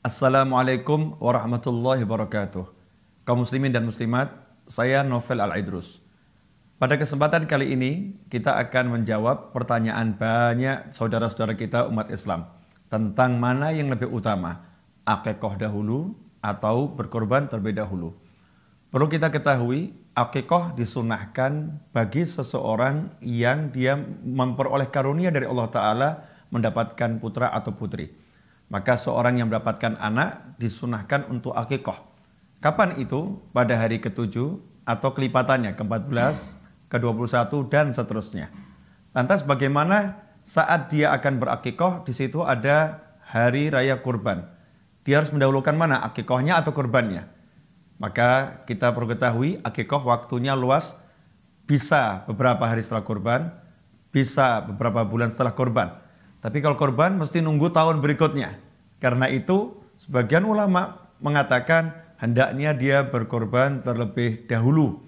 Assalamualaikum warahmatullahi wabarakatuh. Kaum muslimin dan muslimat, saya Novel Al-Idrus. Pada kesempatan kali ini, kita akan menjawab pertanyaan banyak saudara-saudara kita umat Islam tentang mana yang lebih utama, akikoh dahulu atau berkorban terlebih dahulu. Perlu kita ketahui, akikoh disunahkan bagi seseorang yang dia memperoleh karunia dari Allah Ta'ala mendapatkan putra atau putri. Maka seorang yang mendapatkan anak disunahkan untuk akikoh. Kapan itu? Pada hari ketujuh atau kelipatannya ke-14, ke-21 dan seterusnya. Lantas bagaimana saat dia akan berakikoh di situ ada hari raya kurban. Dia harus mendahulukan mana akikohnya atau kurbannya. Maka kita perlu ketahui akikoh waktunya luas bisa beberapa hari setelah kurban, bisa beberapa bulan setelah kurban. Tapi kalau korban mesti nunggu tahun berikutnya. Karena itu sebagian ulama mengatakan hendaknya dia berkorban terlebih dahulu.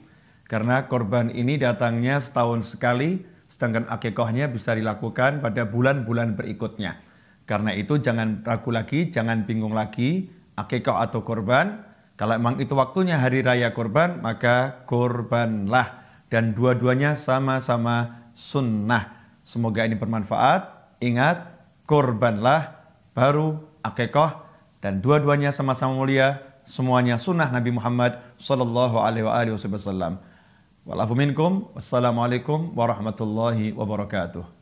Karena korban ini datangnya setahun sekali, sedangkan akikahnya bisa dilakukan pada bulan-bulan berikutnya. Karena itu jangan ragu lagi, jangan bingung lagi, akikah atau korban. Kalau memang itu waktunya hari raya korban, maka korbanlah. Dan dua-duanya sama-sama sunnah. Semoga ini bermanfaat. Ingat, korbanlah baru akekah dan dua-duanya sama-sama mulia semuanya sunnah Nabi Muhammad sallallahu alaihi wasallam. Walafu minkum. Wassalamualaikum warahmatullahi wabarakatuh.